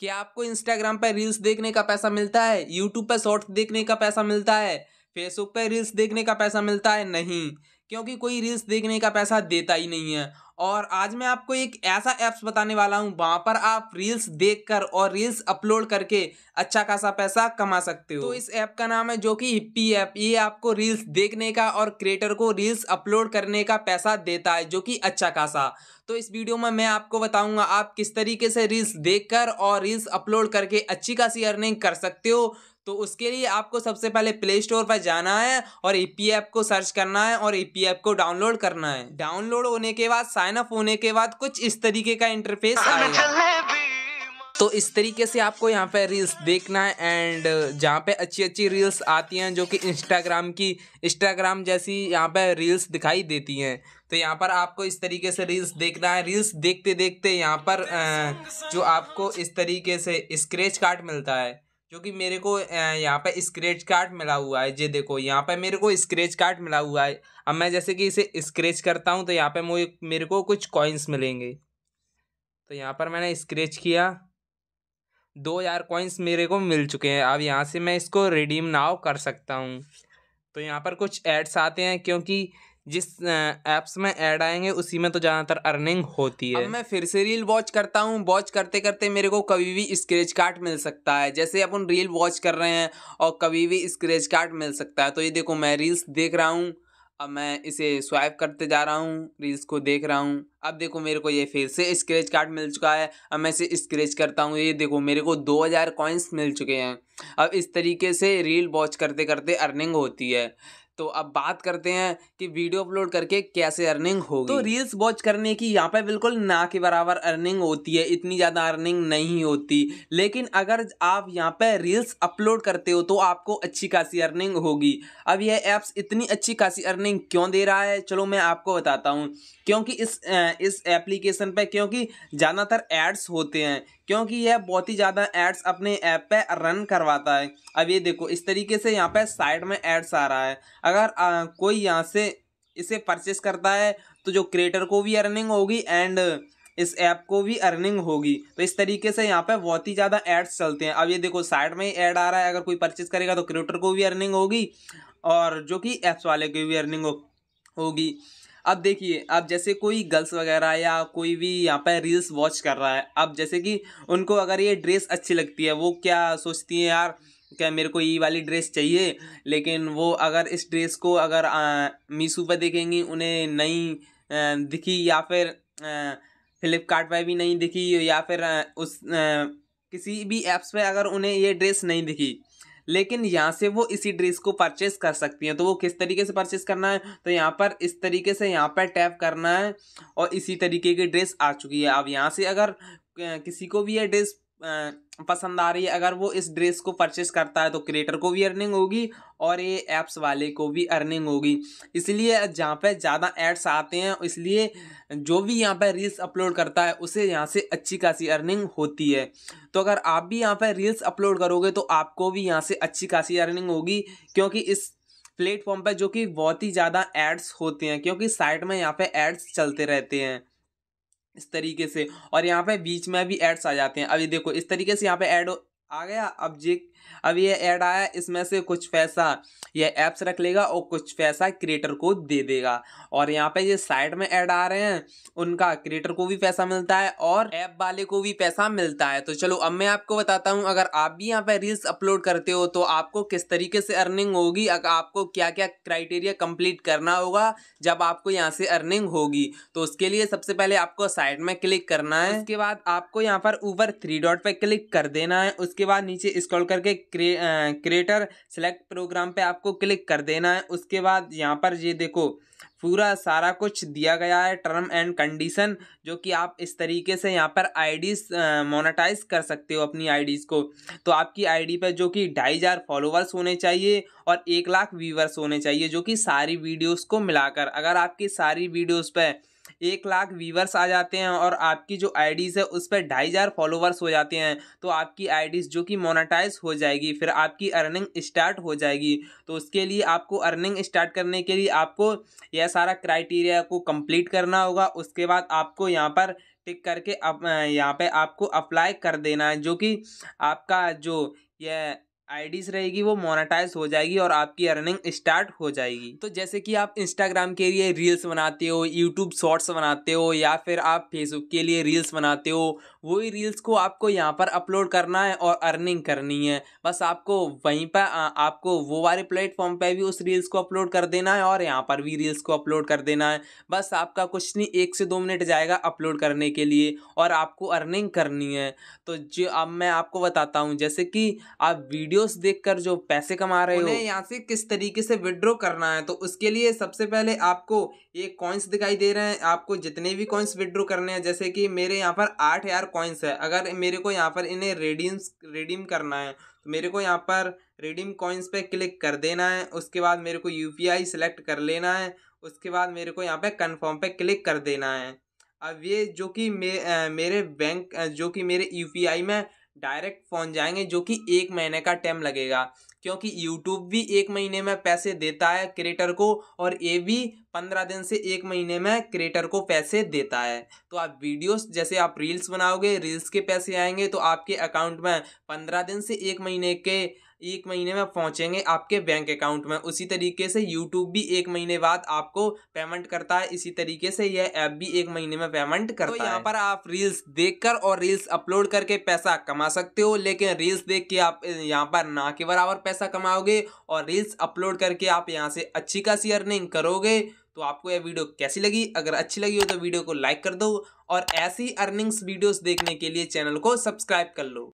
क्या आपको इंस्टाग्राम पर रील्स देखने का पैसा मिलता है यूट्यूब पर शॉर्ट्स देखने का पैसा मिलता है फेसबुक पर रील्स देखने का पैसा मिलता है नहीं क्योंकि कोई रील्स देखने का पैसा देता ही नहीं है और आज मैं आपको एक ऐसा ऐप्स बताने वाला हूँ वहाँ पर आप रील्स देखकर और रील्स अपलोड करके अच्छा खासा पैसा कमा सकते हो तो इस ऐप का नाम है जो कि हिप्पी ऐप ये आपको रील्स देखने का और क्रिएटर को रील्स अपलोड करने का पैसा देता है जो कि अच्छा खासा तो इस वीडियो में मैं आपको बताऊँगा आप किस तरीके से रील्स देख और रील्स अपलोड करके अच्छी खासी अर्निंग कर सकते हो तो उसके लिए आपको सबसे पहले प्ले स्टोर पर जाना है और ई e पी को सर्च करना है और ई e पी को डाउनलोड करना है डाउनलोड होने के बाद साइन अप होने के बाद कुछ इस तरीके का इंटरफेस आएगा तो इस तरीके से आपको यहाँ पे रील्स देखना है एंड जहाँ पे अच्छी अच्छी रील्स आती हैं जो कि इंस्टाग्राम की इंस्टाग्राम जैसी यहाँ पे रील्स दिखाई देती हैं तो यहाँ पर आपको इस तरीके से रील्स देखना है रील्स देखते देखते यहाँ पर जो आपको इस तरीके से स्क्रेच कार्ड मिलता है जो कि मेरे को यहाँ पे स्क्रेच कार्ड मिला हुआ है जी देखो यहाँ पे मेरे को स्क्रेच कार्ड मिला हुआ है अब मैं जैसे कि इसे स्क्रेच करता हूँ तो यहाँ पे मुझे मेरे को कुछ कॉइन्स मिलेंगे तो यहाँ पर मैंने स्क्रेच किया दो हज़ार कॉइन्स मेरे को मिल चुके हैं अब यहाँ से मैं इसको रिडीम नाव कर सकता हूँ तो यहाँ पर कुछ एड्स आते हैं क्योंकि जिस ऐप्स में ऐड आएंगे उसी में तो ज़्यादातर अर्निंग होती है अब मैं फिर से रील वॉच करता हूँ वॉच करते करते मेरे को कभी भी स्क्रेच कार्ड मिल सकता है जैसे अपन रील वॉच कर रहे हैं और कभी भी स्क्रेच कार्ड मिल सकता है तो ये देखो मैं रील्स देख रहा हूँ अब मैं इसे स्वाइप करते जा रहा हूँ रील्स को देख रहा हूँ अब देखो मेरे को ये फिर से स्क्रेच कार्ड मिल चुका है अब मैं इसे स्क्रेच करता हूँ ये देखो मेरे को दो हज़ार कॉइन्स मिल चुके हैं अब इस तरीके से रील वॉच करते करते अर्निंग होती है तो अब बात करते हैं कि वीडियो अपलोड करके कैसे अर्निंग होगी तो रील्स वॉच करने की यहाँ पे बिल्कुल ना के बराबर अर्निंग होती है इतनी ज़्यादा अर्निंग नहीं होती लेकिन अगर आप यहाँ पे रील्स अपलोड करते हो तो आपको अच्छी खासी अर्निंग होगी अब यह ऐप्स इतनी अच्छी खासी अर्निंग क्यों दे रहा है चलो मैं आपको बताता हूँ क्योंकि इस इस एप्लीकेशन पर क्योंकि ज़्यादातर एड्स होते हैं क्योंकि यह बहुत ही ज़्यादा एड्स अपने ऐप पे रन करवाता है अब ये देखो इस तरीके से यहाँ पे साइड में एड्स आ रहा है अगर आ, कोई यहाँ से इसे परचेस करता है तो जो क्रिएटर को भी अर्निंग होगी एंड इस ऐप को भी अर्निंग होगी तो इस तरीके से यहाँ पे बहुत ही ज़्यादा एड्स चलते हैं अब ये देखो साइड में ही ऐड आ रहा है अगर कोई परचेस करेगा तो क्रिएटर को भी अर्निंग होगी और जो कि ऐप्स वाले की भी अर्निंग होगी अब देखिए अब जैसे कोई गर्ल्स वगैरह या कोई भी यहाँ पर रील्स वॉच कर रहा है अब जैसे कि उनको अगर ये ड्रेस अच्छी लगती है वो क्या सोचती हैं यार क्या मेरे को ये वाली ड्रेस चाहिए लेकिन वो अगर इस ड्रेस को अगर मीशो पर देखेंगी उन्हें नहीं दिखी या फिर फ्लिपकार्ट भी नहीं दिखी या फिर उस किसी भी ऐप्स पे अगर उन्हें ये ड्रेस नहीं दिखी लेकिन यहाँ से वो इसी ड्रेस को परचेस कर सकती हैं तो वो किस तरीके से परचेस करना है तो यहाँ पर इस तरीके से यहाँ पर टैप करना है और इसी तरीके की ड्रेस आ चुकी है अब यहाँ से अगर किसी को भी ये ड्रेस पसंद आ रही है अगर वो इस ड्रेस को परचेस करता है तो क्रिएटर को भी अर्निंग होगी और ये ऐप्स वाले को भी अर्निंग होगी इसलिए जहाँ पे ज़्यादा एड्स आते हैं इसलिए जो भी यहाँ पे रील्स अपलोड करता है उसे यहाँ से अच्छी खासी अर्निंग होती है तो अगर आप भी यहाँ पे रील्स अपलोड करोगे तो आपको भी यहाँ से अच्छी खासी अर्निंग होगी क्योंकि इस प्लेटफॉर्म पर जो कि बहुत ही ज़्यादा एड्स होते हैं क्योंकि साइट में यहाँ पर एड्स चलते रहते हैं इस तरीके से और यहाँ पे बीच में भी एड्स आ जाते हैं अभी देखो इस तरीके से यहाँ पे ऐड आ गया अब जे अब ये ऐड आया इसमें से कुछ पैसा ये ऐप्स रख लेगा और कुछ पैसा क्रिएटर को दे देगा और यहाँ पे ये साइड में ऐड आ रहे हैं उनका क्रिएटर को भी पैसा मिलता है और ऐप वाले को भी पैसा मिलता है तो चलो अब मैं आपको बताता हूँ अगर आप भी यहाँ पे रील्स अपलोड करते हो तो आपको किस तरीके से अर्निंग होगी अगर आपको क्या क्या क्राइटेरिया कंप्लीट करना होगा जब आपको यहाँ से अर्निंग होगी तो उसके लिए सबसे पहले आपको साइड में क्लिक करना है उसके बाद आपको यहाँ पर ऊपर थ्री डॉट पर क्लिक कर देना है उसके बाद नीचे स्क्रॉल करके क्रे क्रिएटर सेलेक्ट प्रोग्राम पे आपको क्लिक कर देना है उसके बाद यहाँ पर ये देखो पूरा सारा कुछ दिया गया है टर्म एंड कंडीशन जो कि आप इस तरीके से यहाँ पर आईडीज मोनेटाइज कर सकते हो अपनी आईडीज़ को तो आपकी आईडी पर जो कि ढाई हज़ार फॉलोअर्स होने चाहिए और एक लाख व्यूवर्स होने चाहिए जो कि सारी वीडियोस को मिलाकर अगर आपकी सारी वीडियोस पर एक लाख व्यूवर्स आ जाते हैं और आपकी जो आईडीज़ है उस पर ढाई हज़ार फॉलोवर्स हो जाते हैं तो आपकी आईडीज़ जो कि मोनेटाइज हो जाएगी फिर आपकी अर्निंग स्टार्ट हो जाएगी तो उसके लिए आपको अर्निंग स्टार्ट करने के लिए आपको यह सारा क्राइटेरिया को कंप्लीट करना होगा उसके बाद आपको यहाँ पर टिक करके अप यहाँ पे आपको अप्लाई कर देना है जो कि आपका जो यह आईडीज रहेगी वो मोनेटाइज हो जाएगी और आपकी अर्निंग स्टार्ट हो जाएगी तो जैसे कि आप इंस्टाग्राम के लिए रील्स बनाते हो यूट्यूब शॉर्ट्स बनाते हो या फिर आप फेसबुक के लिए रील्स बनाते हो वही रील्स को आपको यहाँ पर अपलोड करना है और अर्निंग करनी है बस आपको वहीं पर आपको वो वाले प्लेटफॉर्म पर भी उस रील्स को अपलोड कर देना है और यहाँ पर भी रील्स को अपलोड कर देना है बस आपका कुछ नहीं एक से दो मिनट जाएगा अपलोड करने के लिए और आपको अर्निंग करनी है तो जो अब मैं आपको बताता हूँ जैसे कि आप वीडियो वीडियोस देखकर जो पैसे कमा रहे हो यहाँ से किस तरीके से विड्रॉ करना है तो उसके लिए सबसे पहले आपको ये कॉइन्स दिखाई दे रहे हैं आपको जितने भी कॉइन्स विड्रॉ करने हैं जैसे कि मेरे यहाँ पर आठ हज़ार कॉइन्स है अगर मेरे को यहाँ पर इन्हें रिडीम रिडीम करना है तो मेरे को यहाँ पर रिडीम कॉइन्स पे क्लिक कर देना है उसके बाद मेरे को यू सेलेक्ट कर लेना है उसके बाद मेरे को यहाँ पे कन्फर्म पे क्लिक कर देना है अब ये जो कि मे, मेरे बैंक जो कि मेरे यू में डायरेक्ट पहुंच जाएंगे जो कि एक महीने का टाइम लगेगा क्योंकि यूट्यूब भी एक महीने में पैसे देता है क्रिएटर को और ये भी पंद्रह दिन से एक महीने में क्रिएटर को पैसे देता है तो आप वीडियोस जैसे आप रील्स बनाओगे रील्स के पैसे आएंगे तो आपके अकाउंट में पंद्रह दिन से एक महीने के एक महीने में पहुँचेंगे आपके बैंक अकाउंट में उसी तरीके से यूट्यूब भी एक महीने बाद आपको पेमेंट करता है इसी तरीके से यह ऐप भी एक महीने में पेमेंट तो करता तो यहाँ पर आप रील्स देखकर और रील्स अपलोड करके पैसा कमा सकते हो लेकिन रील्स देख के आप यहाँ पर ना के बराबर पैसा कमाओगे और रील्स अपलोड करके आप यहाँ से अच्छी खासी अर्निंग करोगे तो आपको यह वीडियो कैसी लगी अगर अच्छी लगी हो तो वीडियो को लाइक कर दो और ऐसी अर्निंग्स वीडियोस देखने के लिए चैनल को सब्सक्राइब कर लो